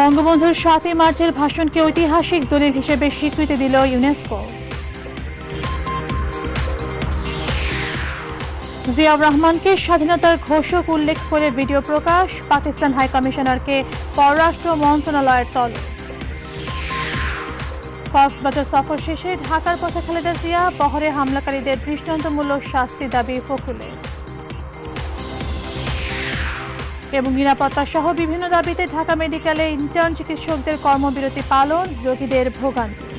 বঙ্গবন্ধুর সাতই মার্চের ভাষণকে ঐতিহাসিক দলিল হিসেবে স্বীকৃতি দিল ইউনেস্কো জিয়াউর রহমানকে স্বাধীনতার ঘোষক উল্লেখ করে ভিডিও প্রকাশ পাকিস্তান হাইকমিশনারকে পররাষ্ট্র মন্ত্রণালয়ের তল কক্সবাজার সফর শেষে ঢাকার পথে খালেদা জিয়া বহরে হামলাকারীদের দৃষ্টান্তমূলক শাস্তি দাবি ফখরুলের এবং নিরাপত্তা সহ বিভিন্ন দাবিতে ঢাকা মেডিকেলে ইন্টার্ন চিকিৎসকদের কর্মবিরতি পালন রোগীদের ভোগান্তি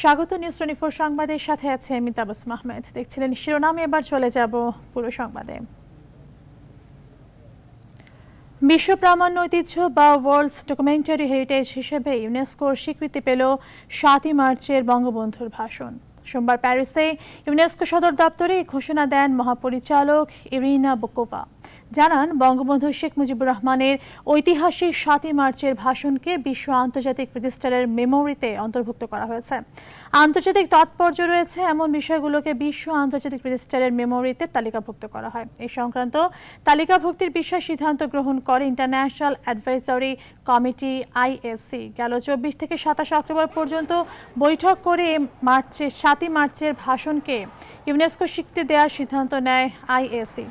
স্বাগত নিউজ টোয়েন্টি ফোর সংবাদের সাথে আছে আমি তাবাস মাহমেদ দেখছিলেন শিরোনামে এবার চলে যাব পুরো সংবাদে বিশ্ব প্রামাণ্য ঐতিহ্য বা ওয়ার্ল্ডস ডকুমেন্টারি হেরিটেজ হিসেবে ইউনেস্কোর স্বীকৃতি পেল সাতই মার্চের বঙ্গবন্ধুর ভাষণ সোমবার প্যারিসে ইউনেস্কো সদর দপ্তরে ঘোষণা দেন মহাপরিচালক ইরিনা বোকোভা জানান বঙ্গবন্ধু শেখ মুজিবুর রহমানের ঐতিহাসিক সাতই মার্চের ভাষণকে বিশ্ব আন্তর্জাতিক রেজিস্টারের মেমোরিতে অন্তর্ভুক্ত করা হয়েছে আন্তর্জাতিক তাৎপর্য রয়েছে এমন বিষয়গুলোকে বিশ্ব আন্তর্জাতিক রেজিস্টারের মেমোরিতে তালিকাভুক্ত করা হয় এ সংক্রান্ত তালিকাভুক্তির বিষয়ে সিদ্ধান্ত গ্রহণ করে ইন্টারন্যাশনাল অ্যাডভাইজরি কমিটি আইএসসি গেল চব্বিশ থেকে সাতাশ অক্টোবর পর্যন্ত বৈঠক করে মার্চে সাতই মার্চের ভাষণকে ইউনেস্কো স্বীকৃতি দেওয়ার সিদ্ধান্ত নেয় আইএসসি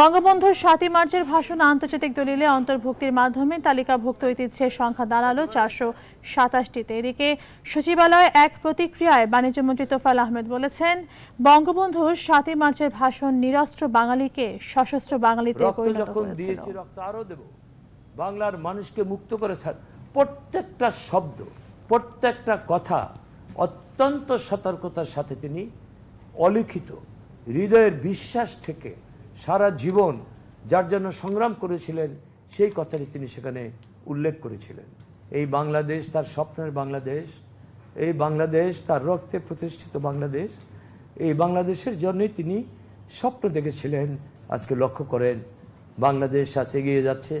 বঙ্গবন্ধুর সাতই মার্চের ভাষণ আন্তর্জাতিক দলিলে অন্তর্ভুক্তির মাধ্যমে তালিকাভুক্ত ঐতিহ্যের সংখ্যা দাঁড়ালো চারশো সাতাশটিতে এদিকে সচিবালয়ে এক প্রতিক্রিয়ায় বাণিজ্যমন্ত্রী তোফাল আহমেদ বলেছেন বঙ্গবন্ধুর সাতই মার্চের ভাষণ নিরস্ত্র বাঙালিকে সশস্ত্র বাঙালিতে পরিণত করেছিল বাংলার মানুষকে মুক্ত করে প্রত্যেকটা শব্দ প্রত্যেকটা কথা অত্যন্ত সতর্কতার সাথে তিনি অলিখিত হৃদয়ের বিশ্বাস থেকে সারা জীবন যার জন্য সংগ্রাম করেছিলেন সেই কথাটি তিনি সেখানে উল্লেখ করেছিলেন এই বাংলাদেশ তার স্বপ্নের বাংলাদেশ এই বাংলাদেশ তার রক্তে প্রতিষ্ঠিত বাংলাদেশ এই বাংলাদেশের জন্যই তিনি স্বপ্ন দেখেছিলেন আজকে লক্ষ্য করেন বাংলাদেশ আজ এগিয়ে যাচ্ছে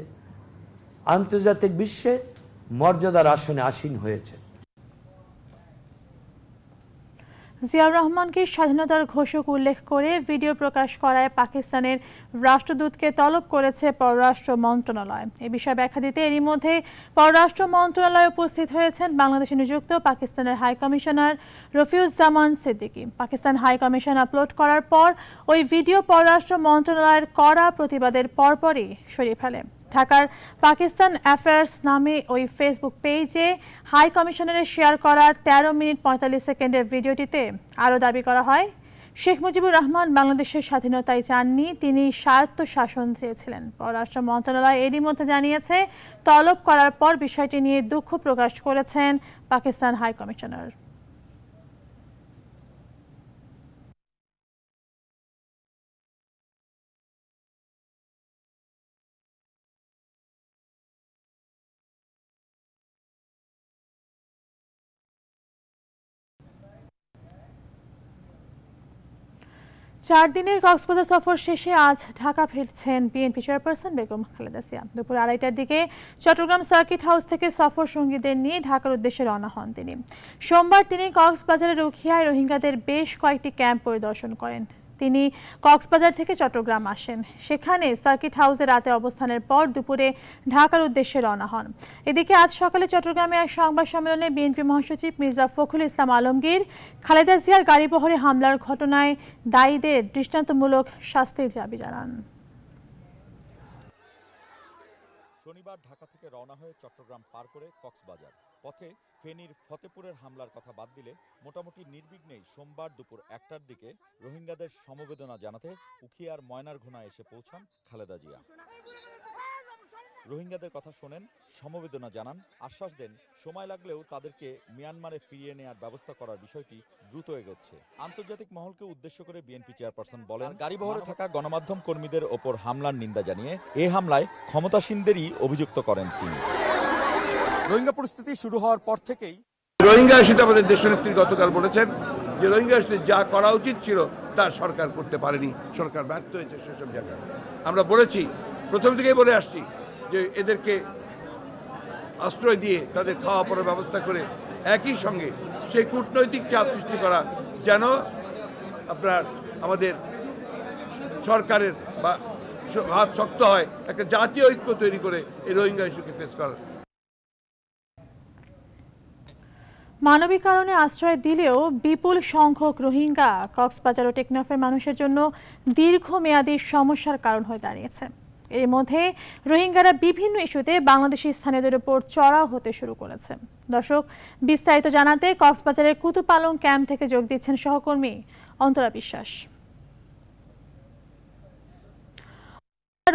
আন্তর্জাতিক বিশ্বে মর্যাদার আসনে আসীন হয়েছে জিয়াউর রহমানকে স্বাধীনতার ঘোষক উল্লেখ করে ভিডিও প্রকাশ করায় পাকিস্তানের রাষ্ট্রদূতকে তলব করেছে পররাষ্ট্র মন্ত্রণালয় এ বিষয়ে ব্যাখ্যা দিতে এরই মধ্যে পররাষ্ট্র মন্ত্রণালয়ে উপস্থিত হয়েছেন বাংলাদেশে নিযুক্ত পাকিস্তানের high commissioner Rafiuzzaman Siddiqui Pakistan high commission upload করার পর ওই ভিডিও পররাষ্ট্র মন্ত্রণালয়ের কড়া প্রতিবাদের পরপরই সরিয়ে ফেলে ঢাকার পাকিস্তান অ্যাফেয়ার্স নামে ওই ফেসবুক পেজে হাই কমিশনারের শেয়ার করা ১৩ মিনিট পঁয়তাল্লিশ সেকেন্ডের ভিডিওটিতে আরও দাবি করা হয় শেখ মুজিবুর রহমান বাংলাদেশের স্বাধীনতায় চাননি তিনি স্বায়ত্ত শাসন চেয়েছিলেন পররাষ্ট্র মন্ত্রণালয় এরই মধ্যে জানিয়েছে তলব করার পর বিষয়টি নিয়ে দুঃখ প্রকাশ করেছেন পাকিস্তান হাই কমিশনার চার দিনের কক্সবাজার সফর শেষে আজ ঢাকা ফিরছেন বিএনপি চেয়ারপারসন বেগম খালেদা সিয়া দুপুর আড়াইটার দিকে চট্টগ্রাম সার্কিট হাউস থেকে সফর সঙ্গীদের নিয়ে ঢাকার উদ্দেশ্যে রওনা হন তিনি সোমবার তিনি কক্সবাজারের রুখিয়ায় রোহিঙ্গাদের বেশ কয়েকটি ক্যাম্প পরিদর্শন করেন তিনি কক্সবাজার থেকে চট্টগ্রাম আসেন সেখানে সার্কিট হাউসে রাতে অবস্থানের পর দুপুরে ঢাকার উদ্দেশ্যে রওনা হন এদিকে আজ সকালে চট্টগ্রামে এক সংবাদ সম্মেলনে বিএনপি মহাসচিব মির্জা ফখরুল ইসলাম আলমগীর খালেদা জিয়ার গাড়িবহরে হামলার ঘটনায় দায়ীদের দৃষ্টান্তমূলক শাস্তির দাবি জানান শনিবার ঢাকা থেকে রওনা হয়ে চট্টগ্রাম পার করে কক্সবাজার পথে ফেনীর ফতেপুরের হামলার কথা বাদ দিলে মোটামুটি নির্বিঘ্নেই সোমবার দুপুর একটার দিকে রোহিঙ্গাদের সমবেদনা জানাতে উখিয়ার ময়নারঘোনা এসে পৌঁছান খালেদা জিয়া রোহিঙ্গাদের কথা শোনেন সমবেদনা জানান আশ্বাস দেন সময় লাগলেও তাদেরকে মিয়ানমারে ফিরিয়ে নেওয়ার ব্যবস্থা করার বিষয়টি দ্রুত এগোচ্ছে আন্তর্জাতিক মহলকে উদ্দেশ্য করে বিএনপি চেয়ারপারসন বলেন গাড়িবহরে থাকা গণমাধ্যম কর্মীদের ওপর হামলার নিন্দা জানিয়ে এ হামলায় ক্ষমতাসীনদেরই অভিযুক্ত করেন তিনি রোহিঙ্গা পরিস্থিতি শুরু হওয়ার পর থেকেই রোহিঙ্গা আসিত আমাদের দেশ নেত্রী গতকাল বলেছেন যে রোহিঙ্গা আসিতে যা করা উচিত ছিল তা সরকার করতে পারেনি সরকার ব্যর্থ হয়েছে সেসব জায়গায় আমরা বলেছি প্রথম থেকেই বলে আসছি যে এদেরকে আশ্রয় দিয়ে তাদের খাওয়া পড়ার ব্যবস্থা করে একই সঙ্গে সেই কূটনৈতিক চাপ সৃষ্টি করা যেন আপনার আমাদের সরকারের বা হাত শক্ত হয় একটা জাতীয় ঐক্য তৈরি করে এই রোহিঙ্গা ইস্যুকে ফেস করার মানবিক কারণে আশ্রয় দিলেও বিপুল সংখ্যক রোহিঙ্গা কক্সবাজার ও টেকনাফের মানুষের জন্য দীর্ঘমেয়াদী সমস্যার কারণ হয়ে দাঁড়িয়েছে এর মধ্যে রোহিঙ্গারা বিভিন্ন ইস্যুতে বাংলাদেশি স্থানীয়দের উপর চড়াও হতে শুরু করেছে দর্শক বিস্তারিত জানাতে কক্সবাজারের কুতুপালং ক্যাম্প থেকে যোগ দিচ্ছেন সহকর্মী অন্তরা বিশ্বাস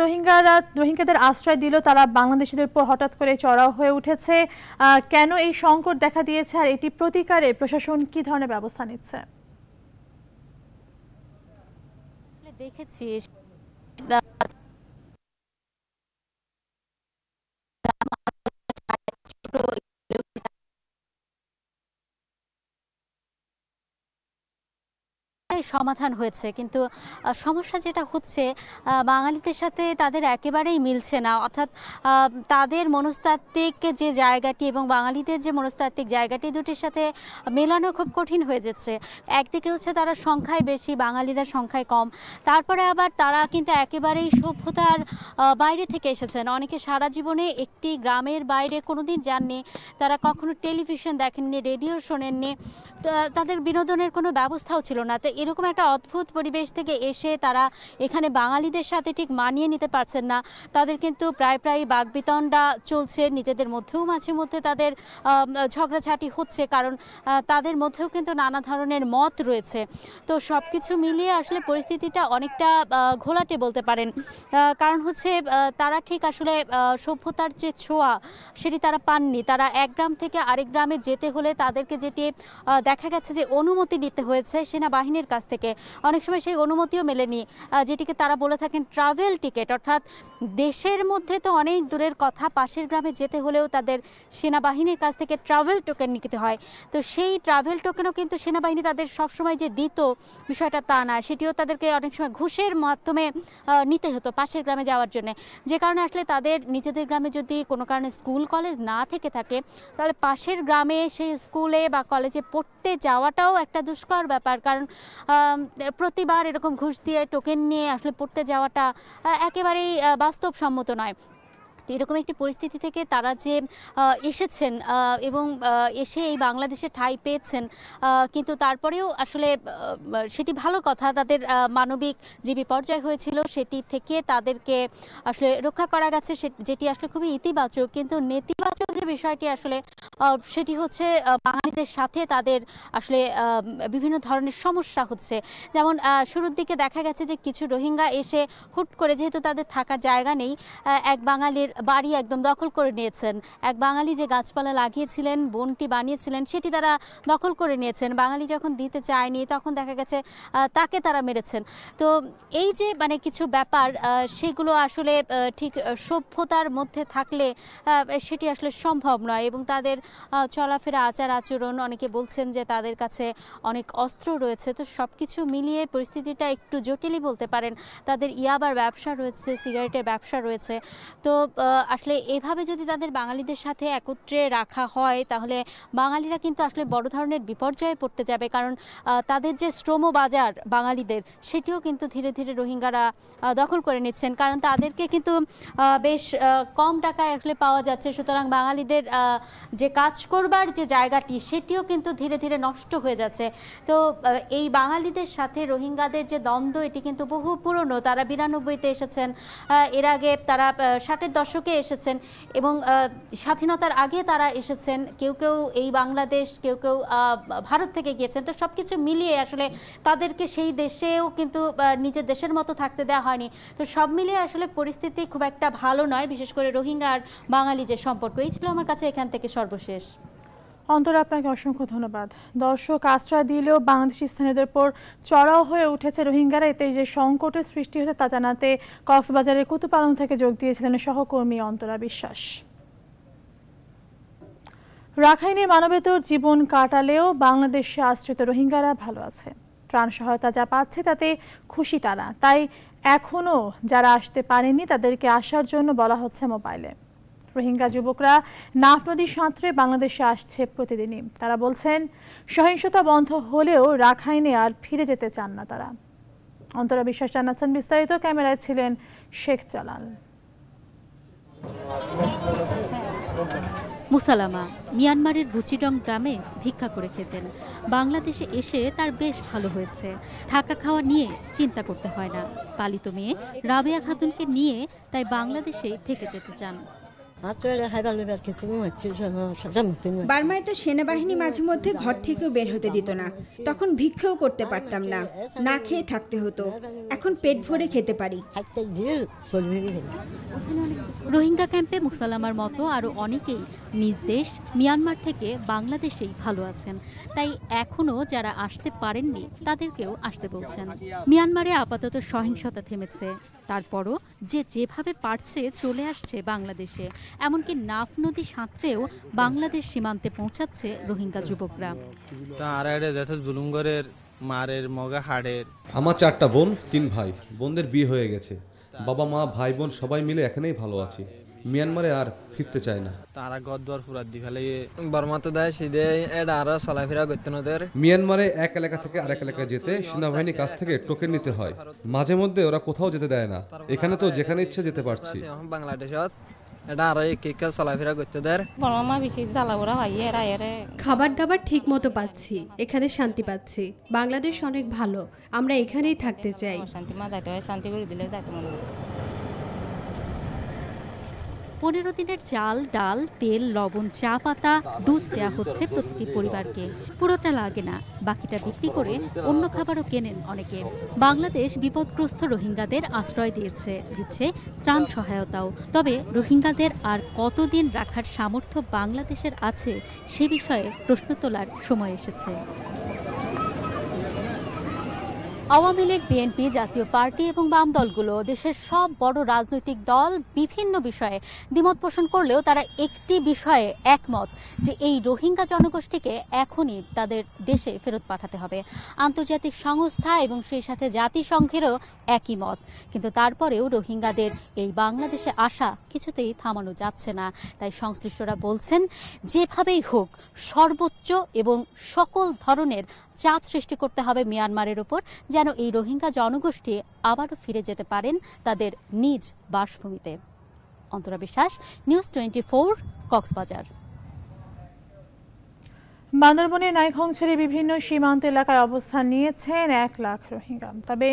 রোহিঙ্গারা রোহিঙ্গাদের আশ্রয় দিল তারা বাংলাদেশিদের উপর হঠাৎ করে চড়াও হয়ে উঠেছে কেন এই সংকট দেখা দিয়েছে আর এটি প্রতিকারে প্রশাসন কি ধরনের ব্যবস্থা নিচ্ছে দেখেছি da tá, সমাধান হয়েছে কিন্তু সমস্যা যেটা হচ্ছে বাঙালিদের সাথে তাদের একেবারেই মিলছে না অর্থাৎ তাদের মনস্তাত্ত্বিক যে জায়গাটি এবং বাঙালিদের যে মনস্তাত্ত্বিক জায়গাটি দুটির সাথে মেলানো খুব কঠিন হয়ে যাচ্ছে একদিকে হচ্ছে তারা সংখ্যায় বেশি বাঙালিরা সংখ্যায় কম তারপরে আবার তারা কিন্তু একেবারেই সভ্যতার বাইরে থেকে এসেছেন অনেকে সারা জীবনে একটি গ্রামের বাইরে কোনো দিন যাননি তারা কখনো টেলিভিশন দেখেননি রেডিও শোনেননি তাদের বিনোদনের কোনো ব্যবস্থাও ছিল না তো এরকম এরকম একটা অদ্ভুত পরিবেশ থেকে এসে তারা এখানে বাঙালিদের সাথে ঠিক মানিয়ে নিতে পারছেন না তাদের কিন্তু প্রায় প্রায় বাগবিতণ্ডা চলছে নিজেদের মধ্যেও মাঝে মধ্যে তাদের ঝগড়াঝাটি হচ্ছে কারণ তাদের মধ্যেও কিন্তু নানা ধরনের মত রয়েছে তো সব কিছু মিলিয়ে আসলে পরিস্থিতিটা অনেকটা ঘোলাটে বলতে পারেন কারণ হচ্ছে তারা ঠিক আসলে সভ্যতার যে ছোঁয়া সেটি তারা পাননি তারা এক গ্রাম থেকে আরেক গ্রামে যেতে হলে তাদেরকে যেটি দেখা গেছে যে অনুমতি নিতে হয়েছে সেনাবাহিনীর কাছ থেকে অনেক সময় সেই অনুমতিও মেলেনি যেটিকে তারা বলে থাকেন ট্রাভেল টিকিট অর্থাৎ দেশের মধ্যে তো অনেক দূরের কথা পাশের গ্রামে যেতে হলেও তাদের সেনাবাহিনীর কাছ থেকে ট্রাভেল টোকেন নিতে হয় তো সেই ট্রাভেল টোকেনও কিন্তু সেনাবাহিনী তাদের সবসময় যে দিত বিষয়টা তা না সেটিও তাদেরকে অনেক সময় ঘুষের মাধ্যমে নিতে হতো পাশের গ্রামে যাওয়ার জন্য যে কারণে আসলে তাদের নিজেদের গ্রামে যদি কোনো কারণে স্কুল কলেজ না থেকে থাকে তাহলে পাশের গ্রামে সেই স্কুলে বা কলেজে পড়তে যাওয়াটাও একটা দুষ্কর ব্যাপার কারণ প্রতিবার এরকম ঘুষ দিয়ে টোকেন নিয়ে আসলে পড়তে যাওয়াটা একেবারেই বাস্তবসম্মত নয় এরকম একটি পরিস্থিতি থেকে তারা যে এসেছেন এবং এসে এই বাংলাদেশে ঠাঁই পেয়েছেন কিন্তু তারপরেও আসলে সেটি ভালো কথা তাদের মানবিক যে বিপর্যয় হয়েছিল সেটি থেকে তাদেরকে আসলে রক্ষা করা গেছে যেটি আসলে খুবই ইতিবাচক কিন্তু নেতিবাচক যে বিষয়টি আসলে সেটি হচ্ছে বাঙালিদের সাথে তাদের আসলে বিভিন্ন ধরনের সমস্যা হচ্ছে যেমন শুরুর দিকে দেখা গেছে যে কিছু রোহিঙ্গা এসে হুট করে যেহেতু তাদের থাকার জায়গা নেই এক বাঙালির বাড়ি একদম দখল করে নিয়েছেন এক বাঙালি যে গাছপালা লাগিয়েছিলেন বনটি বানিয়েছিলেন সেটি তারা দখল করে নিয়েছেন বাঙালি যখন দিতে চায়নি তখন দেখা গেছে তাকে তারা মেরেছেন তো এই যে মানে কিছু ব্যাপার সেগুলো আসলে ঠিক সভ্যতার মধ্যে থাকলে সেটি আসলে সম্ভব নয় এবং তাদের চলাফেরা আচার আচরণ অনেকে বলছেন যে তাদের কাছে অনেক অস্ত্র রয়েছে তো সব কিছু মিলিয়ে পরিস্থিতিটা একটু জটিলই বলতে পারেন তাদের ইয়াবার ব্যবসা রয়েছে সিগারেটের ব্যবসা রয়েছে তো আসলে এভাবে যদি তাদের বাঙালিদের সাথে একত্রে রাখা হয় তাহলে বাঙালিরা কিন্তু আসলে বড় ধরনের বিপর্যয়ে পড়তে যাবে কারণ তাদের যে শ্রম বাজার বাঙালিদের সেটিও কিন্তু ধীরে ধীরে রোহিঙ্গারা দখল করে নিচ্ছেন কারণ তাদেরকে কিন্তু বেশ কম টাকায় আসলে পাওয়া যাচ্ছে সুতরাং বাঙালিদের যে কাজ করবার যে জায়গাটি সেটিও কিন্তু ধীরে ধীরে নষ্ট হয়ে যাচ্ছে তো এই বাঙালিদের সাথে রোহিঙ্গাদের যে দ্বন্দ্ব এটি কিন্তু বহু পুরনো তারা বিরানব্বইতে এসেছেন এর আগে তারা ষাটের দশক দশকে এসেছেন এবং স্বাধীনতার আগে তারা এসেছেন কেউ কেউ এই বাংলাদেশ কেউ কেউ ভারত থেকে গিয়েছেন তো সব কিছু মিলিয়ে আসলে তাদেরকে সেই দেশেও কিন্তু নিজের দেশের মতো থাকতে দেওয়া হয়নি তো সব মিলিয়ে আসলে পরিস্থিতি খুব একটা ভালো নয় বিশেষ করে রোহিঙ্গা আর বাঙালি যে সম্পর্ক এই ছিল আমার কাছে এখান থেকে সর্বশেষ অন্তর আপনাকে অসংখ্য ধন্যবাদ দর্শক আশ্রয় দিলেও বাংলাদেশি স্থানীয়দের পর চড়াও হয়ে উঠেছে রোহিঙ্গারা এতে যে সংকটের সৃষ্টি হয়েছে তা জানাতে কক্সবাজারের কুতুপালন থেকে যোগ দিয়েছিলেন সহকর্মী অন্তরা বিশ্বাস রাখাইনে মানবেতর জীবন কাটালেও বাংলাদেশে আশ্রিত রোহিঙ্গারা ভালো আছে ত্রাণ সহায়তা যা পাচ্ছে তাতে খুশি তারা তাই এখনও যারা আসতে পারেনি তাদেরকে আসার জন্য বলা হচ্ছে মোবাইলে রোহিঙ্গা যুবকরা নাফ নদী সাঁতরে বাংলাদেশে আসছে প্রতিদিনই তারা বলছেন সহিংসতা বন্ধ হলেও রাখাইনে আর ফিরে যেতে চান না তারা অন্তরা বিশ্বাস জানাচ্ছেন বিস্তারিত ক্যামেরায় ছিলেন শেখ জালাল মুসালামা মিয়ানমারের বুচিডং গ্রামে ভিক্ষা করে খেতেন বাংলাদেশে এসে তার বেশ ভালো হয়েছে থাকা খাওয়া নিয়ে চিন্তা করতে হয় না পালিত মেয়ে রাবেয়া খাতুনকে নিয়ে তাই বাংলাদেশে থেকে যেতে চান হ্যাঁ, বার্মায় তো সেনাবাহিনী মাঝে মধ্যে ঘর থেকেও বের হতে দিত না তখন ভিক্ষেও করতে পারতাম না না খেয়ে থাকতে হতো এখন পেট ভরে খেতে পারি রোহিঙ্গা ক্যাম্পে মুসালামার মতো আরো অনেকেই নিজ দেশ মিয়ানমার থেকে বাংলাদেশেই ভালো আছেন তাই এখনও যারা আসতে পারেননি তাদেরকেও আসতে বলছেন মিয়ানমারে আপাতত সহিংসতা থেমেছে তারপরও যে যেভাবে পারছে চলে আসছে বাংলাদেশে এমনকি নাফ নদী সাঁতরেও বাংলাদেশ সীমান্তে পৌঁছাচ্ছে রোহিঙ্গা যুবকরা মারের আমার চারটা বোন তিন ভাই বোনদের বিয়ে হয়ে গেছে বাবা মা ভাই বোন সবাই মিলে এখানেই ভালো আছি মিয়ানমারে আর ফিরতে চায় না তারা গদর ফুরাত দি বর্মা তো দেয় সিদে এটা আরো চলাফেরা করতে ওদের মিয়ানমারে এক এলাকা থেকে আরেক এলাকা যেতে সেনাবাহিনীর কাছ থেকে টোকেন নিতে হয় মাঝে মধ্যে ওরা কোথাও যেতে দেয় না এখানে তো যেখানে ইচ্ছে যেতে পারছি বাংলাদেশত এটা আরো কেকা চলাফেরা করতে দেয় বর্মা বেশি এরা এরে খাবার দাবার ঠিক মতো পাচ্ছি এখানে শান্তি পাচ্ছি বাংলাদেশ অনেক ভালো আমরা এখানেই থাকতে চাই শান্তি মা যাইতে হয় শান্তি করে দিলে যাইতে মনে পনেরো দিনের চাল ডাল তেল লবণ চা পাতা দুধ দেওয়া হচ্ছে প্রতিটি পরিবারকে পুরোটা লাগে না বাকিটা বিক্রি করে অন্য খাবারও কেনেন অনেকে বাংলাদেশ বিপদগ্রস্ত রোহিঙ্গাদের আশ্রয় দিয়েছে দিচ্ছে ত্রাণ সহায়তাও তবে রোহিঙ্গাদের আর কতদিন রাখার সামর্থ্য বাংলাদেশের আছে সে বিষয়ে প্রশ্ন তোলার সময় এসেছে আওয়ামী লীগ বিএনপি জাতীয় পার্টি এবং বাম দলগুলো দেশের সব বড় রাজনৈতিক দল বিভিন্ন বিষয়ে দ্বিমত পোষণ করলেও তারা একটি বিষয়ে একমত যে এই রোহিঙ্গা জনগোষ্ঠীকে এখনই তাদের দেশে ফেরত পাঠাতে হবে আন্তর্জাতিক সংস্থা এবং সেই সাথে জাতিসংঘেরও একই মত কিন্তু তারপরেও রোহিঙ্গাদের এই বাংলাদেশে আসা কিছুতেই থামানো যাচ্ছে না তাই সংশ্লিষ্টরা বলছেন যেভাবেই হোক সর্বোচ্চ এবং সকল ধরনের চাপ সৃষ্টি করতে হবে মিয়ানমারের ওপর যেন এই রোহিঙ্গা জনগোষ্ঠী আবারও ফিরে যেতে পারেন তাদের নিজ বাসভূমিতে অন্তরা বিশ্বাস নিউজ টোয়েন্টি ফোর কক্সবাজার বান্দরবনের নাইখং ছেড়ে বিভিন্ন সীমান্ত এলাকায় অবস্থান নিয়েছেন এক লাখ রোহিঙ্গা তবে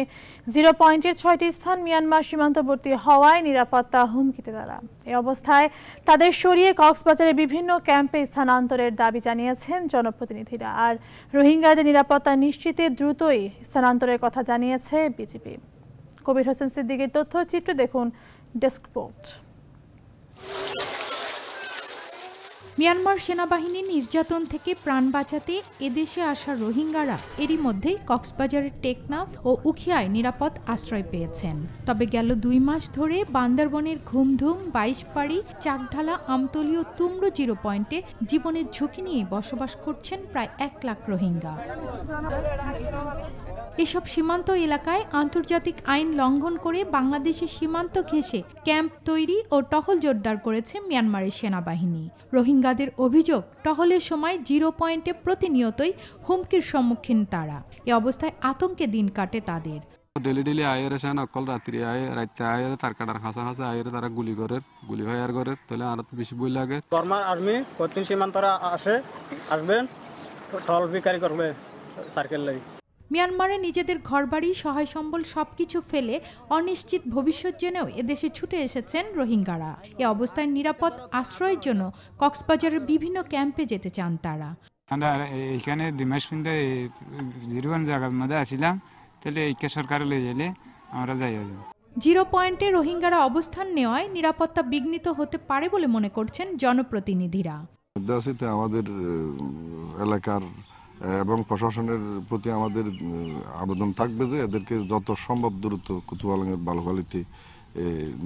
জিরো পয়েন্টের ছয়টি স্থান মিয়ানমার সীমান্তবর্তী হওয়ায় নিরাপত্তা হুমকিতে তারা এ অবস্থায় তাদের সরিয়ে কক্সবাজারের বিভিন্ন ক্যাম্পে স্থানান্তরের দাবি জানিয়েছেন জনপ্রতিনিধিরা আর রোহিঙ্গাদের নিরাপত্তা নিশ্চিতে দ্রুতই স্থানান্তরের কথা জানিয়েছে বিজেপি কবির হোসেন সিদ্দিকের তথ্যচিত্র দেখুন ডেস্ক রিপোর্ট মিয়ানমার সেনাবাহিনীর নির্যাতন থেকে প্রাণ বাঁচাতে এদেশে আসা রোহিঙ্গারা এরই মধ্যেই কক্সবাজারের টেকনাফ ও উখিয়ায় নিরাপদ আশ্রয় পেয়েছেন তবে গেল দুই মাস ধরে বান্দরবনের ঘুমধুম বাইশ পাড়ি চাকঢালা আমতলী ও তুমরু জিরো পয়েন্টে জীবনের ঝুঁকি নিয়ে বসবাস করছেন প্রায় এক লাখ রোহিঙ্গা এসব সীমান্ত এলাকায় আন্তর্জাতিক আইন লঙ্ঘন করে বাংলাদেশের সীমান্ত ঘেঁষে ক্যাম্প তৈরি ও টহল জোরদার করেছে মিয়ানমারের সেনাবাহিনী রোহিঙ্গাদের অভিযোগ টহলের সময় জিরো পয়েন্টে প্রতিনিয়তই হুমকির সম্মুখীন তারা এ অবস্থায় আতঙ্কে দিন কাটে তাদের ডেলি ডেলি আয়ের এসে অকল রাত্রি আয় রাত্রে আয়ের তার কাটার হাসা হাসা আয়ের তারা গুলি করে গুলি ফায়ার করে তাহলে আরো বেশি বই লাগে বর্মার আর্মি পশ্চিম সীমান্তরা আসে আসবেন টল বিকারি করবে সার্কেল লাগে মিয়ানমারে নিজেদের ঘরবাড়ি সহায় সম্বল সবকিছু ফেলে অনিশ্চিত ভবিষ্যৎ জেনেও এদেশে ছুটে এসেছেন রোহিঙ্গারা এ অবস্থায় নিরাপদ আশ্রয়ের জন্য কক্সবাজারের বিভিন্ন ক্যাম্পে যেতে চান তারা আমরা এখানে দিমাস পিন্দা জিরোয়ান জায়গার মধ্যে আসিলাম তাহলে এই সরকার লয়ে গেলে আমরা যাই জিরো পয়েন্টে রোহিঙ্গারা অবস্থান নেওয়ায় নিরাপত্তা বিঘ্নিত হতে পারে বলে মনে করছেন জনপ্রতিনিধিরা আমাদের এলাকার এবং প্রশাসনের প্রতি আমাদের আবেদন থাকবে যে এদেরকে যত সম্ভব দ্রুত কুতুবালঙ্গের বালুবালিতে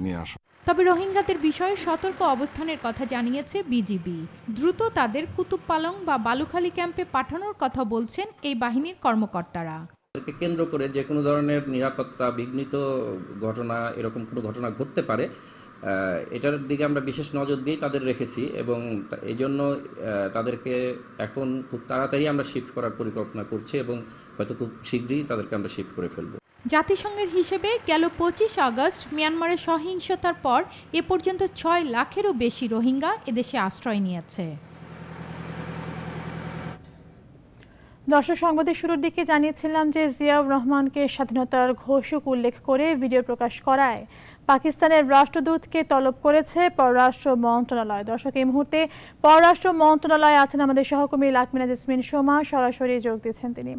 নিয়ে আসা তবে রোহিঙ্গাদের বিষয়ে সতর্ক অবস্থানের কথা জানিয়েছে বিজিবি দ্রুত তাদের কুতুবপালং বা বালুখালী ক্যাম্পে পাঠানোর কথা বলছেন এই বাহিনীর কর্মকর্তারা তাদেরকে কেন্দ্র করে যে কোনো ধরনের নিরাপত্তা বিঘ্নিত ঘটনা এরকম কোনো ঘটনা ঘটতে পারে এটার দিকে আমরা বিশেষ নজর দিয়ে তাদের রেখেছি এবং এই জন্য তাদেরকে এখন খুব তাড়াতাড়ি আমরা শিফট করার পরিকল্পনা করছি এবং হয়তো খুব শীঘ্রই তাদেরকে আমরা শিফট করে ফেলবো জাতিসংঘের হিসেবে গেল পঁচিশ আগস্ট মিয়ানমারের সহিংসতার পর এ পর্যন্ত ছয় লাখেরও বেশি রোহিঙ্গা এদেশে আশ্রয় নিয়েছে দর্শক সংবাদের শুরুর দিকে জানিয়েছিলাম যে জিয়াউর রহমানকে স্বাধীনতার ঘোষক উল্লেখ করে ভিডিও প্রকাশ করায় পাকিস্তানের রাষ্ট্রদূতকে তলব করেছে পররাষ্ট্র মন্ত্রণালয় দর্শক এই মুহূর্তে পররাষ্ট্র মন্ত্রণালয়ে আছেন আমাদের সহকর্মী লাকমিনা জেসমিন সোমা সরাসরি যোগ দিচ্ছেন তিনি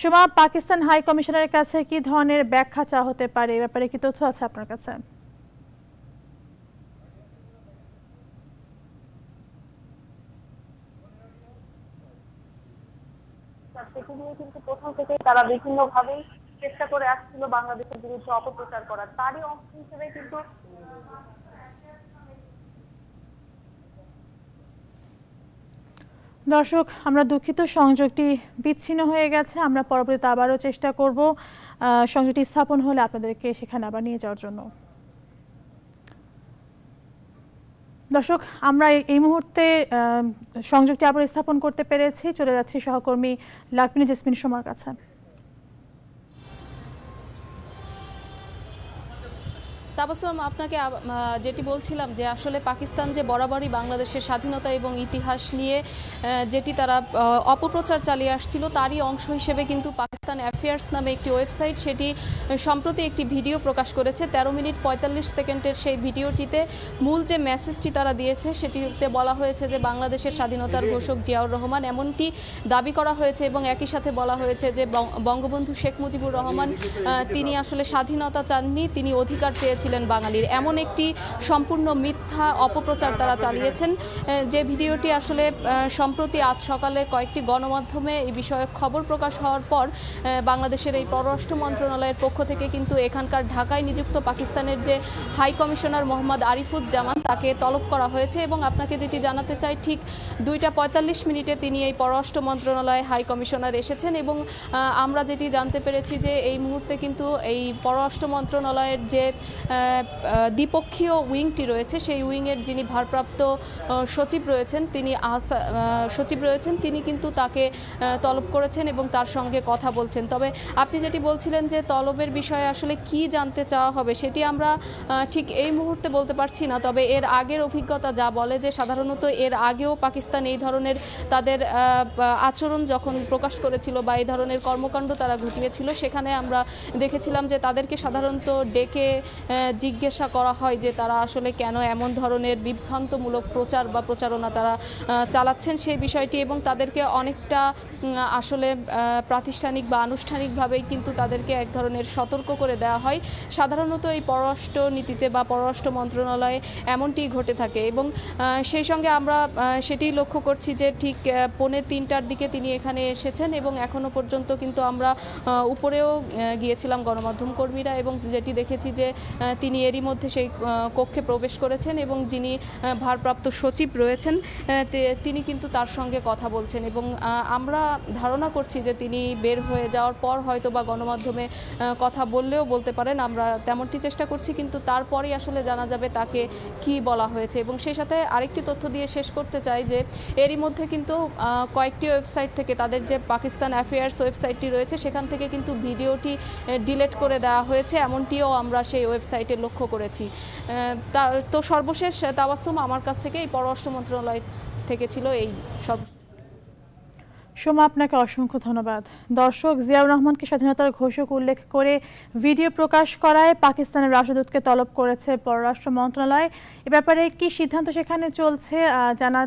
সোমা পাকিস্তান হাই কমিশনারের কাছে কি ধরনের ব্যাখ্যা চাওয়া হতে পারে এ ব্যাপারে কি তথ্য আছে আপনার কাছে আচ্ছা, কিন্তু প্রথম থেকে তারা বিভিন্নভাবেই চেষ্টা করে আসছিল বাংলাদেশের বিরুদ্ধে অপপ্রচার করার তারই অংশ হিসেবে কিন্তু দর্শক আমরা দুঃখিত সংযোগটি বিচ্ছিন্ন হয়ে গেছে আমরা পরবর্তীতে আবারও চেষ্টা করব সংযোগটি স্থাপন হলে আপনাদেরকে সেখানে আবার নিয়ে যাওয়ার জন্য দর্শক আমরা এই মুহূর্তে সংযোগটি আবার স্থাপন করতে পেরেছি চলে যাচ্ছি সহকর্মী লাকমিনী জেসমিন সোমার কাছে তাবাসম আপনাকে যেটি বলছিলাম যে আসলে পাকিস্তান যে বরাবরই বাংলাদেশের স্বাধীনতা এবং ইতিহাস নিয়ে যেটি তারা অপপ্রচার চালিয়ে আসছিল তারই অংশ হিসেবে কিন্তু পাকিস্তান অ্যাফেয়ার্স নামে একটি ওয়েবসাইট সেটি সম্প্রতি একটি ভিডিও প্রকাশ করেছে তেরো মিনিট পঁয়তাল্লিশ সেকেন্ডের সেই ভিডিওটিতে মূল যে মেসেজটি তারা দিয়েছে সেটিতে বলা হয়েছে যে বাংলাদেশের স্বাধীনতার ঘোষক জিয়াউর রহমান এমনটি দাবি করা হয়েছে এবং একই সাথে বলা হয়েছে যে বঙ্গবন্ধু শেখ মুজিবুর রহমান তিনি আসলে স্বাধীনতা চাননি তিনি অধিকার চেয়েছেন ছিলেন বাঙালির এমন একটি সম্পূর্ণ মিথ্যা অপপ্রচার তারা চালিয়েছেন যে ভিডিওটি আসলে সম্প্রতি আজ সকালে কয়েকটি গণমাধ্যমে এই বিষয়ে খবর প্রকাশ হওয়ার পর বাংলাদেশের এই পররাষ্ট্র মন্ত্রণালয়ের পক্ষ থেকে কিন্তু এখানকার ঢাকায় নিযুক্ত পাকিস্তানের যে হাই কমিশনার মোহাম্মদ আরিফুজ্জামান তাকে তলব করা হয়েছে এবং আপনাকে যেটি জানাতে চাই ঠিক দুইটা পঁয়তাল্লিশ মিনিটে তিনি এই পররাষ্ট্র মন্ত্রণালয়ে হাই কমিশনার এসেছেন এবং আমরা যেটি জানতে পেরেছি যে এই মুহূর্তে কিন্তু এই পররাষ্ট্র মন্ত্রণালয়ের যে দ্বিপক্ষীয় উইংটি রয়েছে সেই উইংয়ের যিনি ভারপ্রাপ্ত সচিব রয়েছেন তিনি আহসা সচিব রয়েছেন তিনি কিন্তু তাকে তলব করেছেন এবং তার সঙ্গে কথা বলছেন তবে আপনি যেটি বলছিলেন যে তলবের বিষয়ে আসলে কি জানতে চাওয়া হবে সেটি আমরা ঠিক এই মুহূর্তে বলতে পারছি না তবে এর আগের অভিজ্ঞতা যা বলে যে সাধারণত এর আগেও পাকিস্তান এই ধরনের তাদের আচরণ যখন প্রকাশ করেছিল বা এই ধরনের কর্মকাণ্ড তারা ঘটিয়েছিল সেখানে আমরা দেখেছিলাম যে তাদেরকে সাধারণত ডেকে জিজ্ঞাসা করা হয় যে তারা আসলে কেন এমন ধরনের বিভ্রান্তমূলক প্রচার বা প্রচারণা তারা চালাচ্ছেন সেই বিষয়টি এবং তাদেরকে অনেকটা আসলে প্রাতিষ্ঠানিক বা আনুষ্ঠানিকভাবেই কিন্তু তাদেরকে এক ধরনের সতর্ক করে দেওয়া হয় সাধারণত এই পররাষ্ট্র নীতিতে বা পররাষ্ট্র মন্ত্রণালয়ে এমনটি ঘটে থাকে এবং সেই সঙ্গে আমরা সেটি লক্ষ্য করছি যে ঠিক পৌনে তিনটার দিকে তিনি এখানে এসেছেন এবং এখনও পর্যন্ত কিন্তু আমরা উপরেও গিয়েছিলাম গণমাধ্যম কর্মীরা এবং যেটি দেখেছি যে তিনি এরই মধ্যে সেই কক্ষে প্রবেশ করেছেন এবং যিনি ভারপ্রাপ্ত সচিব রয়েছেন তিনি কিন্তু তার সঙ্গে কথা বলছেন এবং আমরা ধারণা করছি যে তিনি বের হয়ে যাওয়ার পর হয়তো বা গণমাধ্যমে কথা বললেও বলতে পারেন আমরা তেমনটি চেষ্টা করছি কিন্তু তারপরেই আসলে জানা যাবে তাকে কি বলা হয়েছে এবং সেই সাথে আরেকটি তথ্য দিয়ে শেষ করতে চাই যে এরই মধ্যে কিন্তু কয়েকটি ওয়েবসাইট থেকে তাদের যে পাকিস্তান অ্যাফেয়ার্স ওয়েবসাইটটি রয়েছে সেখান থেকে কিন্তু ভিডিওটি ডিলেট করে দেওয়া হয়েছে এমনটিও আমরা সেই ওয়েবসাইট সাইটে লক্ষ্য করেছি তো সর্বশেষ তাবাসুম আমার কাছ থেকে এই পররাষ্ট্র মন্ত্রণালয় থেকে ছিল এই সব সোমা আপনাকে অসংখ্য ধন্যবাদ দর্শক জিয়াউর রহমানকে স্বাধীনতার ঘোষক উল্লেখ করে ভিডিও প্রকাশ করায় পাকিস্তানের রাষ্ট্রদূতকে তলব করেছে পররাষ্ট্র মন্ত্রণালয় এ ব্যাপারে কি সিদ্ধান্ত সেখানে চলছে জানা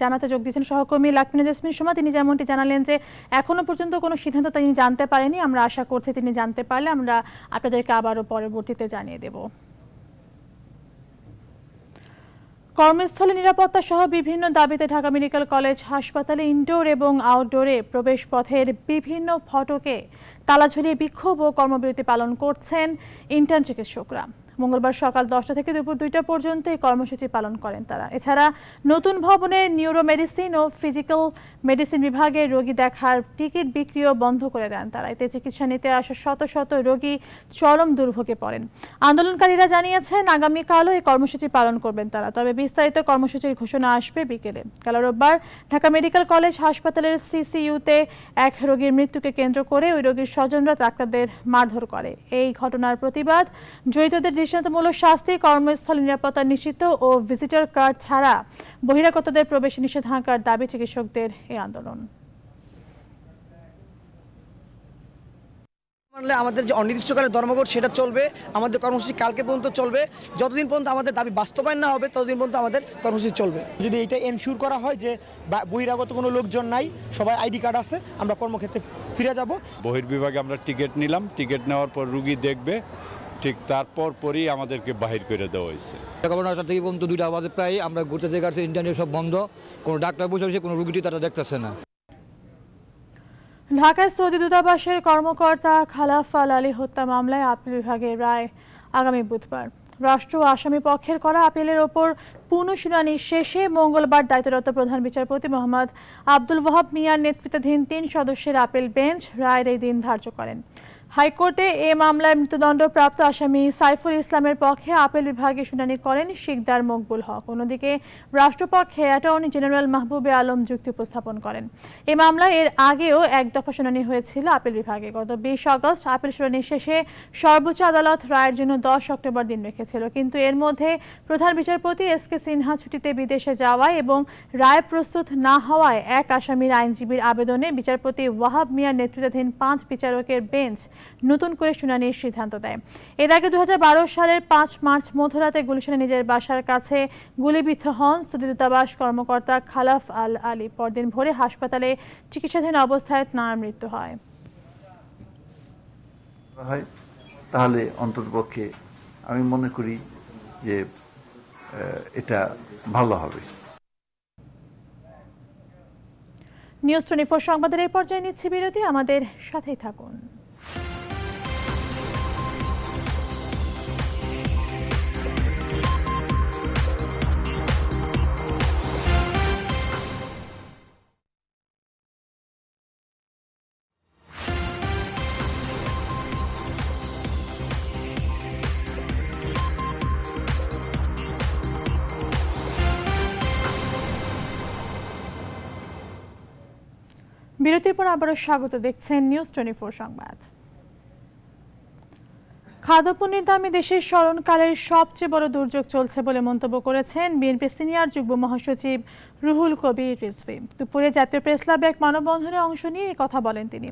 জানাতে যোগ দিয়েছেন সহকর্মী লাকমিনা সোমা তিনি যেমনটি জানালেন যে এখনও পর্যন্ত কোনো সিদ্ধান্ত তিনি জানতে পারেনি আমরা আশা করছি তিনি জানতে পারলে আমরা আপনাদেরকে আবারও পরবর্তীতে জানিয়ে দেবো কর্মস্থলে নিরাপত্তা সহ বিভিন্ন দাবিতে ঢাকা মেডিকেল কলেজ হাসপাতালে ইনডোর এবং আউটডোরে প্রবেশ পথের বিভিন্ন ফটকে তালা ঝুলিয়ে বিক্ষোভ ও কর্মবিরতি পালন করছেন ইন্টার্ন চিকিৎসকরা মঙ্গলবার সকাল দশটা থেকে দুপুর দুইটা পর্যন্ত এই কর্মসূচি পালন করেন তারা এছাড়া নতুন ভবনে নিউরোমেডিসিন ও ফিজিক্যাল মেডিসিন বিভাগে রোগী দেখার টিকিট বিক্রিও বন্ধ করে দেন তারা এতে চিকিৎসা নিতে আসা শত শত রোগী চরম দুর্ভোগে পড়েন আন্দোলনকারীরা জানিয়েছেন আগামীকালও এই কর্মসূচি পালন করবেন তারা তবে বিস্তারিত কর্মসূচির ঘোষণা আসবে বিকেলে কাল রোববার ঢাকা মেডিকেল কলেজ হাসপাতালের সিসিইউতে এক রোগীর মৃত্যুকে কেন্দ্র করে ওই রোগীর স্বজনরা ডাক্তারদের মারধর করে এই ঘটনার প্রতিবাদ জড়িতদের দৃষ্টান্তমূলক শাস্তি কর্মস্থল নিরাপত্তা নিশ্চিত ও ভিজিটর কার্ড ছাড়া বহিরাগতদের প্রবেশ নিষেধাজ্ঞার দাবি চিকিৎসকদের এই আন্দোলন মানলে আমাদের যে অনির্দিষ্টকালে ধর্মঘট সেটা চলবে আমাদের কর্মসূচি কালকে পর্যন্ত চলবে যতদিন পর্যন্ত আমাদের দাবি বাস্তবায়ন না হবে ততদিন পর্যন্ত আমাদের কর্মসূচি চলবে যদি এটা এনশিওর করা হয় যে বহিরাগত কোনো লোকজন নাই সবাই আইডি কার্ড আছে আমরা কর্মক্ষেত্রে ফিরে যাব বহির্বিভাগে আমরা টিকিট নিলাম টিকিট নেওয়ার পর রুগী দেখবে ঠিক তারপর পরই আমাদেরকে বাহির করে দেওয়া হয়েছে নটা থেকে পর্যন্ত দুইটা বাজে প্রায় আমরা ঘুরতে থেকে আসছি ইন্টারনেট সব বন্ধ কোনো ডাক্তার বসে রয়েছে কোনো রুগীটি তারা দেখতেছে না ঢাকায় সৌদি দূতাবাসের কর্মকর্তা খালাফ আল আলী হত্যা মামলায় আপিল বিভাগের রায় আগামী বুধবার রাষ্ট্র আসামি পক্ষের করা আপিলের ওপর পুনঃশুনানি শেষে মঙ্গলবার দায়িত্বরত প্রধান বিচারপতি মোহাম্মদ আব্দুল ওয়াহাব মিয়ার নেতৃত্বাধীন তিন সদস্যের আপিল বেঞ্চ রায়ের এই দিন ধার্য করেন হাইকোর্টে এ মামলায় মৃত্যুদণ্ডপ্রাপ্ত আসামি সাইফুল ইসলামের পক্ষে আপিল বিভাগে শুনানি করেন শিকদার মকবুল হক অন্যদিকে রাষ্ট্রপক্ষে অ্যাটর্নি জেনারেল মাহবুবে আলম যুক্তি উপস্থাপন করেন এ মামলায় এর আগেও এক দফা শুনানি হয়েছিল আপিল বিভাগে গত বিশ আগস্ট আপিল শুনানি শেষে সর্বোচ্চ আদালত রায়ের জন্য দশ অক্টোবর দিন রেখেছিল কিন্তু এর মধ্যে প্রধান বিচারপতি এস কে সিনহা ছুটিতে বিদেশে যাওয়ায় এবং রায় প্রস্তুত না হওয়ায় এক আসামির আইনজীবীর আবেদনে বিচারপতি ওয়াহাব মিয়ার নেতৃত্বাধীন পাঁচ বিচারকের বেঞ্চ নতুন করে শুনানির সিদ্ধান্ত দেয় এর আগে দু সালের পাঁচ মার্চ মধ্যরাতে গুলশানে নিজের বাসার কাছে গুলিবিদ্ধ হন সৌদি দূতাবাস কর্মকর্তা খালাফ আল আলী পরদিন ভোরে হাসপাতালে চিকিৎসাধীন অবস্থায় তাঁর মৃত্যু হয় হয় তাহলে অন্ততপক্ষে আমি মনে করি যে এটা ভালো হবে নিউজ টোয়েন্টি ফোর সংবাদের এই পর্যায়ে নিচ্ছি বিরতি আমাদের সাথেই থাকুন বিরতির পর আবারও স্বাগত দেখছেন নিউজ টোয়েন্টি সংবাদ খাদ্যপণ্যের দামে দেশের স্মরণকালের সবচেয়ে বড় দুর্যোগ চলছে বলে মন্তব্য করেছেন বিএনপি সিনিয়র যুগ্ম মহাসচিব রুহুল কবির রিজভি দুপুরে জাতীয় প্রেস ক্লাবে এক মানববন্ধনে অংশ নিয়ে কথা বলেন তিনি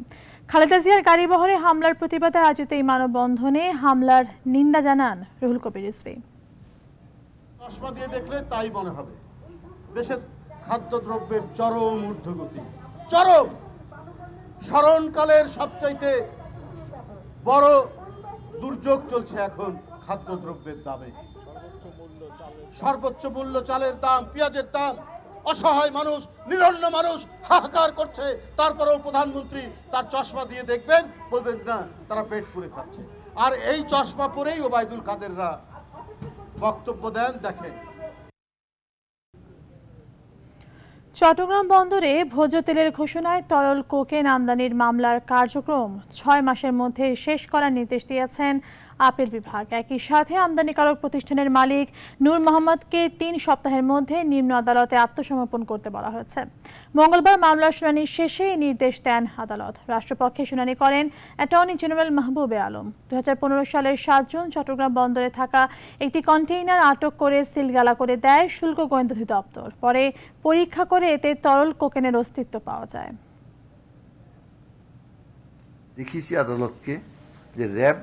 খালেদা জিয়ার গাড়িবহরে হামলার প্রতিবাদে আয়োজিত এই মানববন্ধনে হামলার নিন্দা জানান রুহুল কবির রিজভি দিয়ে দেখলে তাই মনে হবে দেশের খাদ্যদ্রব্যের চরম ঊর্ধ্বগতি চরম স্মরণকালের সবচাইতে বড় দুর্যোগ চলছে এখন খাদ্যদ্রব্যের দামে সর্বোচ্চ মূল্য চালের দাম পেঁয়াজের দাম অসহায় মানুষ নিরন্ন মানুষ হাহাকার করছে তারপরেও প্রধানমন্ত্রী তার চশমা দিয়ে দেখবেন বলবেন না তারা পেট পুরে খাচ্ছে আর এই চশমা পরেই ওবায়দুল কাদেররা বক্তব্য দেন দেখেন চট্টগ্রাম বন্দরে ভোজ্য তেলের ঘোষণায় তরল কোকেন আমদানির মামলার কার্যক্রম ছয় মাসের মধ্যে শেষ করার নির্দেশ দিয়েছেন আপিল বিভাগ একই সাথে আমদানিকারক প্রতিষ্ঠানের মালিক নূর মোহাম্মদকে তিন সপ্তাহের মধ্যে নিম্ন আদালতে আত্মসমর্পণ করতে বলা হয়েছে মঙ্গলবার মামলার শুনানি শেষে এই নির্দেশ দেন আদালত রাষ্ট্রপক্ষে শুনানি করেন অ্যাটর্নি জেনারেল মাহবুবে আলম দু সালের সাত জুন চট্টগ্রাম বন্দরে থাকা একটি কন্টেইনার আটক করে সিলগালা করে দেয় শুল্ক গোয়েন্দা দপ্তর পরে পরীক্ষা করে এতে তরল কোকেনের অস্তিত্ব পাওয়া যায় দেখিয়েছি আদালতকে যে র্যাব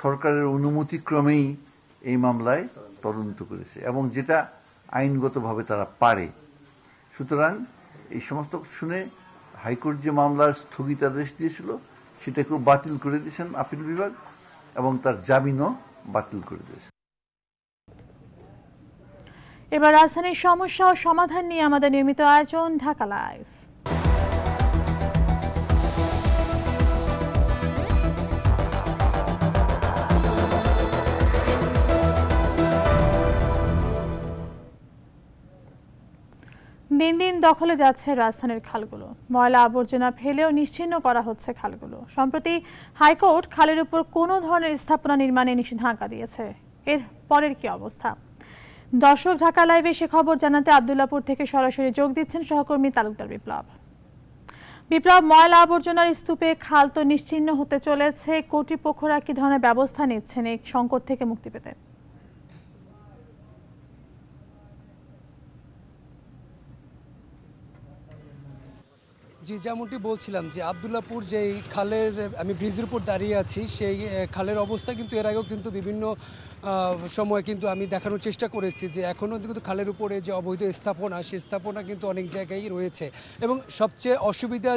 সরকারের অনুমতিক্রমেই এই মামলায় তদন্ত করেছে এবং যেটা আইনগতভাবে তারা পারে সুতরাং এই সমস্ত শুনে হাইকোর্ট যে মামলার স্থগিতাদেশ দিয়েছিল সেটাকেও বাতিল করে দিয়েছেন আপিল বিভাগ এবং তার জামিনও বাতিল করে দিয়েছেন এবার রাজধানীর সমস্যা ও সমাধান নিয়ে আমাদের নিয়মিত আয়োজন ঢাকা লাইভ দিন দিন দখলে যাচ্ছে রাজধানীর খালগুলো ময়লা আবর্জনা ফেলেও নিশ্চিহ্ন করা হচ্ছে খালগুলো সম্প্রতি হাইকোর্ট খালের উপর কোনো ধরনের স্থাপনা নির্মাণে নিষেধাজ্ঞা দিয়েছে এর পরের কি অবস্থা দর্শক ঢাকা লাইভে সে খবর জানাতে আবদুল্লাপুর থেকে সরাসরি যোগ দিচ্ছেন সহকর্মী তালুকদার বিপ্লব বিপ্লব ময়লা আবর্জনার স্তূপে খাল তো নিশ্চিহ্ন হতে চলেছে কর্তৃপক্ষরা কি ধরনের ব্যবস্থা নিচ্ছেন এই সংকট থেকে মুক্তি পেতে জি যেমনটি বলছিলাম যে আবদুল্লাপুর যেই খালের আমি ব্রিজের উপর দাঁড়িয়ে আছি সেই খালের অবস্থা কিন্তু এর আগেও কিন্তু বিভিন্ন সময় কিন্তু আমি দেখানোর চেষ্টা করেছি যে এখনও কিন্তু খালের উপরে যে অবৈধ স্থাপনা সে স্থাপনা কিন্তু অনেক জায়গায় রয়েছে এবং সবচেয়ে অসুবিধা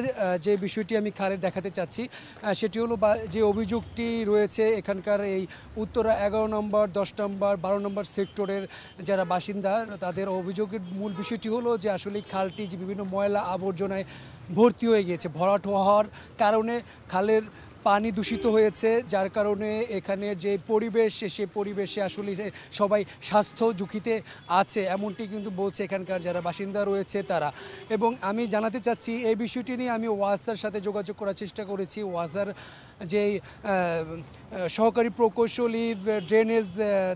যে বিষয়টি আমি খালের দেখাতে চাচ্ছি সেটি হলো বা যে অভিযোগটি রয়েছে এখানকার এই উত্তরা এগারো নম্বর দশ নম্বর বারো নম্বর সেক্টরের যারা বাসিন্দা তাদের অভিযোগের মূল বিষয়টি হলো যে আসলে খালটি যে বিভিন্ন ময়লা আবর্জনায় ভর্তি হয়ে গিয়েছে ভরাট হওয়ার কারণে খালের পানি দূষিত হয়েছে যার কারণে এখানে যে পরিবেশ সে পরিবেশে আসলে সবাই স্বাস্থ্য ঝুঁকিতে আছে এমনটি কিন্তু বলছে এখানকার যারা বাসিন্দা রয়েছে তারা এবং আমি জানাতে চাচ্ছি এই বিষয়টি নিয়ে আমি ওয়াসার সাথে যোগাযোগ করার চেষ্টা করেছি ওয়াসার যে সহকারী প্রকৌশলী ড্রেনেজ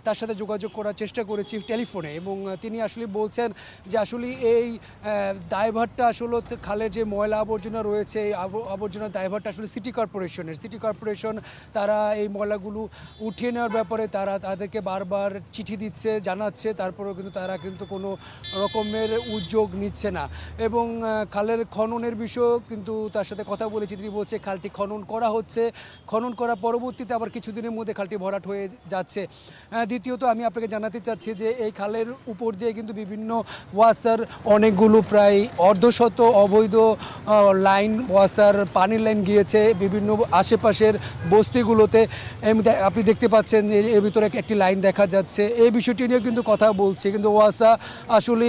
তার সাথে যোগাযোগ করার চেষ্টা করেছি টেলিফোনে এবং তিনি আসলে বলছেন যে আসলে এই দায়ভারটা আসলে খালের যে ময়লা আবর্জনা রয়েছে এই আবর্জনার দায়ভারটা আসলে সিটি কর্পোরেশনের সিটি কর্পোরেশন তারা এই ময়লাগুলো উঠিয়ে নেওয়ার ব্যাপারে তারা তাদেরকে বারবার চিঠি দিচ্ছে জানাচ্ছে তারপরেও কিন্তু তারা কিন্তু কোনো রকমের উদ্যোগ নিচ্ছে না এবং খালের খননের বিষয়েও কিন্তু তার সাথে কথা বলেছি তিনি বলছে খালটি খনন করা হচ্ছে খনন করা পরবর্তীতে আবার কিছুদিনের মধ্যে খালটি ভরাট হয়ে যাচ্ছে দ্বিতীয়ত আমি আপনাকে জানাতে চাচ্ছি যে এই খালের উপর দিয়ে কিন্তু বিভিন্ন ওয়াসার অনেকগুলো প্রায় অর্ধশত অবৈধ লাইন ওয়াসার পানির লাইন গিয়েছে বিভিন্ন আশেপাশের বস্তিগুলোতে আপনি দেখতে পাচ্ছেন যে এর ভিতরে একটি লাইন দেখা যাচ্ছে এই বিষয়টি নিয়ে কিন্তু কথা বলছে কিন্তু ওয়াসা আসলে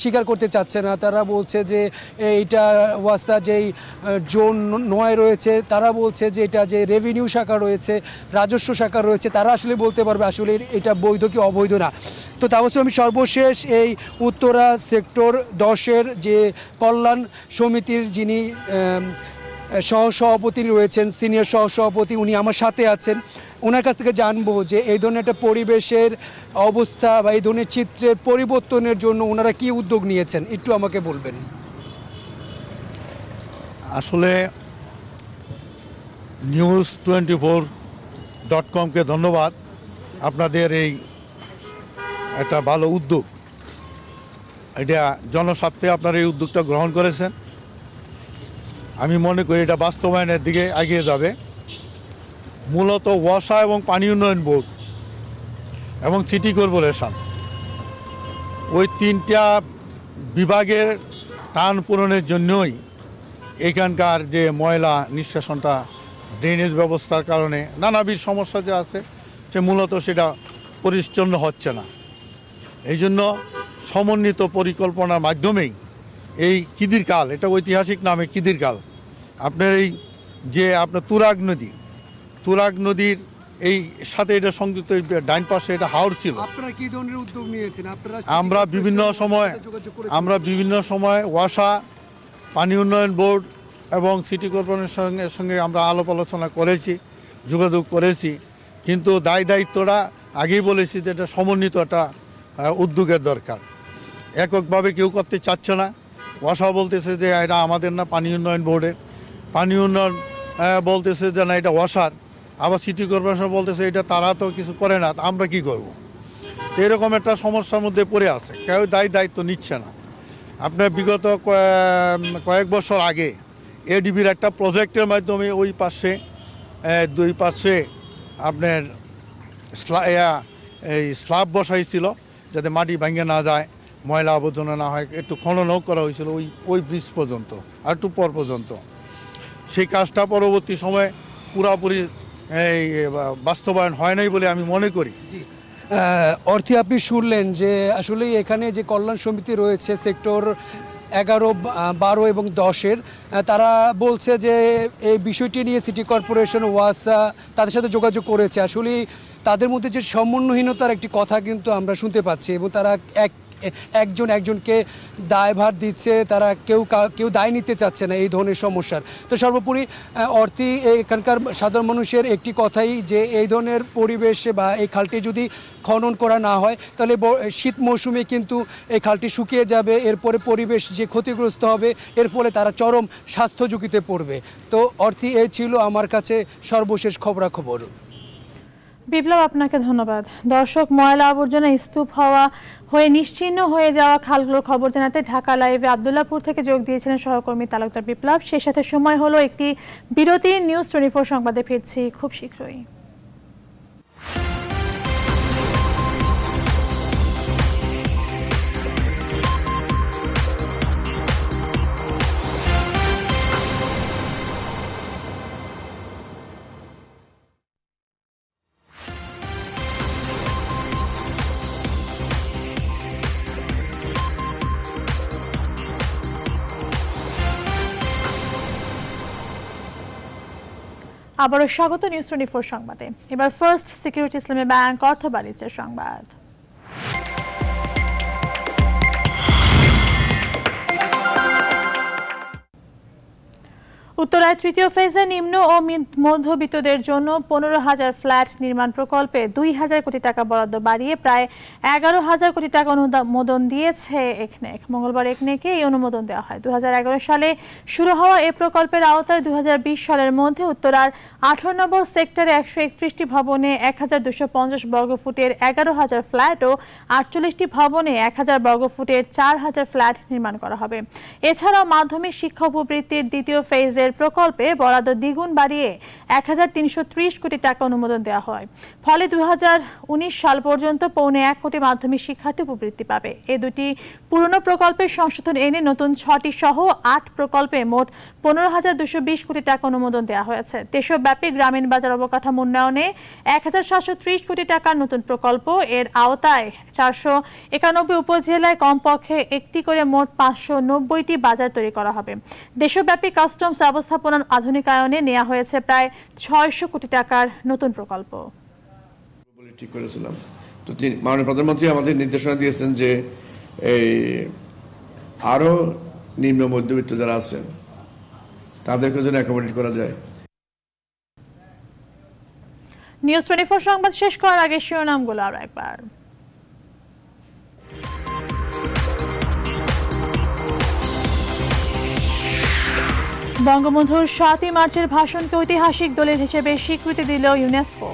স্বীকার করতে চাচ্ছে না তারা বলছে যে এইটা ওয়াসা যেই জোন নয় রয়েছে তারা বলছে যে এটা যে রেভিনিউ শাখা রয়েছে রাজস্ব শাখা রয়েছে তারা আসলে বলতে পারবে আসলে এটা বৈধ কি অবৈধ না তো তারপর আমি সর্বশেষ এই উত্তরা সেক্টর দশের যে কল্যাণ সমিতির যিনি সহসভাপতি রয়েছেন সিনিয়র সহসভাপতি উনি আমার সাথে আছেন ওনার কাছ থেকে জানবো যে এই ধরনের একটা পরিবেশের অবস্থা বা এই ধরনের চিত্রের পরিবর্তনের জন্য ওনারা কি উদ্যোগ নিয়েছেন একটু আমাকে বলবেন আসলে নিউজ টোয়েন্টি ফোর ডট কমকে ধন্যবাদ আপনাদের এই একটা ভালো উদ্যোগ এটা জনস্বার্থে আপনারা এই উদ্যোগটা গ্রহণ করেছেন আমি মনে করি এটা বাস্তবায়নের দিকে এগিয়ে যাবে মূলত ওয়াসা এবং পানি উন্নয়ন বোর্ড এবং সিটি কর্পোরেশন ওই তিনটা বিভাগের টান পূরণের জন্যই এখানকার যে ময়লা নিঃশাসনটা ড্রেনেজ ব্যবস্থার কারণে নানাবিধ সমস্যা যে আছে যে মূলত সেটা পরিচ্ছন্ন হচ্ছে না এই জন্য সমন্বিত পরিকল্পনার মাধ্যমেই এই কিদির কাল এটা ঐতিহাসিক নামে কিদির কাল আপনার এই যে আপনার তুরাগ নদী তুরাগ নদীর এই সাথে এটা সংযুক্ত ডাইন পাশে এটা হাওড় ছিল আমরা বিভিন্ন সময় আমরা বিভিন্ন সময় ওয়াসা পানি উন্নয়ন বোর্ড এবং সিটি কর্পোরেশনের সঙ্গে সঙ্গে আমরা আলাপ আলোচনা করেছি যোগাযোগ করেছি কিন্তু দায় দায়িত্বটা আগেই বলেছি যে এটা সমন্বিত একটা উদ্যোগের দরকার এককভাবে কেউ করতে চাচ্ছে না ওয়াসা বলতেছে যে এটা আমাদের না পানি উন্নয়ন বোর্ডের পানি উন্নয়ন বলতেছে যে না এটা ওয়াসার আবার সিটি কর্পোরেশন বলতেছে এটা তারা তো কিছু করে না আমরা কি করব। এরকম একটা সমস্যার মধ্যে পড়ে আছে কেউ দায় দায়িত্ব নিচ্ছে না আপনার বিগত কয়েক বছর আগে এডিবির একটা প্রজেক্টের মাধ্যমে ওই পাশে দুই পাশে আপনার এই স্ল্যাব বসাইছিল যাতে মাটি ভাঙে না যায় ময়লা আবর্জনা না হয় একটু খননও করা হয়েছিল ওই ওই ব্রিজ পর্যন্ত আর একটু পর পর্যন্ত সেই কাজটা পরবর্তী সময়ে পুরাপুরি এই বাস্তবায়ন হয় নাই বলে আমি মনে করি অর্থে আপনি শুনলেন যে আসলে এখানে যে কল্যাণ সমিতি রয়েছে সেক্টর এগারো বারো এবং দশের তারা বলছে যে এই বিষয়টি নিয়ে সিটি কর্পোরেশন ওয়াসা তাদের সাথে যোগাযোগ করেছে আসলে তাদের মধ্যে যে সমন্বয়হীনতার একটি কথা কিন্তু আমরা শুনতে পাচ্ছি এবং তারা এক একজন একজনকে দায়ভার দিচ্ছে তারা কেউ কেউ দায় নিতে চাচ্ছে না এই ধরনের সমস্যার তো সর্বোপরি অর্থি এখানকার সাধারণ মানুষের একটি কথাই যে এই ধরনের পরিবেশে বা এই খালটি যদি খনন করা না হয় তাহলে শীত মৌসুমে কিন্তু এই খালটি শুকিয়ে যাবে এরপরে পরিবেশ যে ক্ষতিগ্রস্ত হবে এর ফলে তারা চরম স্বাস্থ্য ঝুঁকিতে পড়বে তো অর্থি এই ছিল আমার কাছে সর্বশেষ খবরাখবর বিপ্লব আপনাকে ধন্যবাদ দর্শক ময়লা আবর্জনা স্তূপ হওয়া হয়ে নিশ্চিহ্ন হয়ে যাওয়া খালগুলোর খবর জানাতে ঢাকা লাইভে আবদুল্লাপুর থেকে যোগ দিয়েছিলেন সহকর্মী তালুকদার বিপ্লব সেই সাথে সময় হলো একটি বিরতি নিউজ টোয়েন্টি সংবাদে ফিরছি খুব শীঘ্রই আবারও স্বাগত নিউজ টোয়েন্টি ফোর সংবাদে এবার ফার্স্ট সিকিউরিটি ইসলামী ব্যাংক অর্থ বাণিজ্যের সংবাদ উত্তরায় তৃতীয় ফেজে নিম্ন ও মধ্যবিত্তদের জন্য পনেরো হাজার ফ্ল্যাট নির্মাণ প্রকল্পে দুই হাজার কোটি টাকা বরাদ্দ বাড়িয়ে প্রায় এগারো হাজার কোটি টাকা অনুমোদন দিয়েছে একনেক মঙ্গলবার একনেকে এই অনুমোদন দেওয়া হয় দু সালে শুরু হওয়া এ প্রকল্পের আওতায় দু সালের মধ্যে উত্তরার আঠারো নম্বর সেক্টরে একশো একত্রিশটি ভবনে এক হাজার দুশো পঞ্চাশ বর্গফুটের এগারো হাজার ফ্ল্যাট ও আটচল্লিশটি ভবনে এক হাজার বর্গফুটের চার হাজার ফ্ল্যাট নির্মাণ করা হবে এছাড়াও মাধ্যমিক শিক্ষা উপবৃত্তির দ্বিতীয় ফেজের রেল প্রকল্পে বরাদ্দ দ্বিগুণ বাড়িয়ে এক কোটি টাকা অনুমোদন দেওয়া হয় ফলে দু সাল পর্যন্ত পৌনে এক কোটি মাধ্যমিক শিক্ষার্থী উপবৃত্তি পাবে এ দুটি পুরনো প্রকল্পের সংশোধন এনে নতুন ছটি সহ আট প্রকল্পে মোট পনেরো হাজার কোটি টাকা অনুমোদন দেওয়া হয়েছে দেশব্যাপী গ্রামীণ বাজার অবকাঠামো উন্নয়নে এক কোটি টাকার নতুন প্রকল্প এর আওতায় চারশো একানব্বই উপজেলায় কমপক্ষে একটি করে মোট পাঁচশো নব্বইটি বাজার তৈরি করা হবে দেশব্যাপী কাস্টমস ব্যবস্থাপনার আধুনিকায়নে নেওয়া হয়েছে প্রায় ছয়শো কোটি টাকার নতুন প্রকল্প ঠিক করেছিলাম তো তিনি মাননীয় প্রধানমন্ত্রী আমাদের নির্দেশনা দিয়েছেন যে এই আরও নিম্ন মধ্যবিত্ত যারা আছেন তাদেরকে যেন অ্যাকোমোডেট করা যায় নিউজ টোয়েন্টি সংবাদ শেষ করার আগে শিরোনামগুলো আরও একবার বঙ্গবন্ধুর সাতই মার্চের ভাষণকে ঐতিহাসিক দলের হিসেবে স্বীকৃতি দিল ইউনেস্কো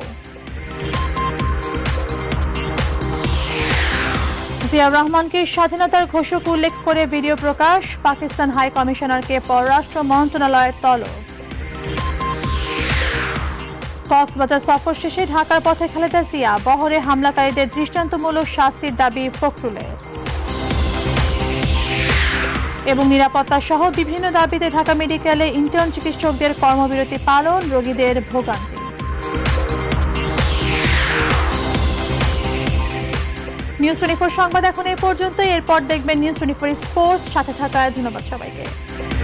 জিয়া রহমানকে স্বাধীনতার ঘোষক উল্লেখ করে ভিডিও প্রকাশ পাকিস্তান হাই কমিশনারকে পররাষ্ট্র মন্ত্রণালয়ের তলব কক্সবাজার সফর শেষে ঢাকার পথে খালেদা জিয়া বহরে হামলাকারীদের দৃষ্টান্তমূলক শাস্তির দাবি ফখরুলের এবং নিরাপত্তা সহ বিভিন্ন দাবিতে ঢাকা মেডিকেলে ইন্টার্ন চিকিৎসকদের কর্মবিরতি পালন রোগীদের ভোগান্তি নিউজ টোয়েন্টি ফোর সংবাদ এখন এ পর্যন্ত এরপর দেখবেন নিউজ টোয়েন্টি ফোর স্পোর্টস সাথে থাকায় ধন্যবাদ সবাইকে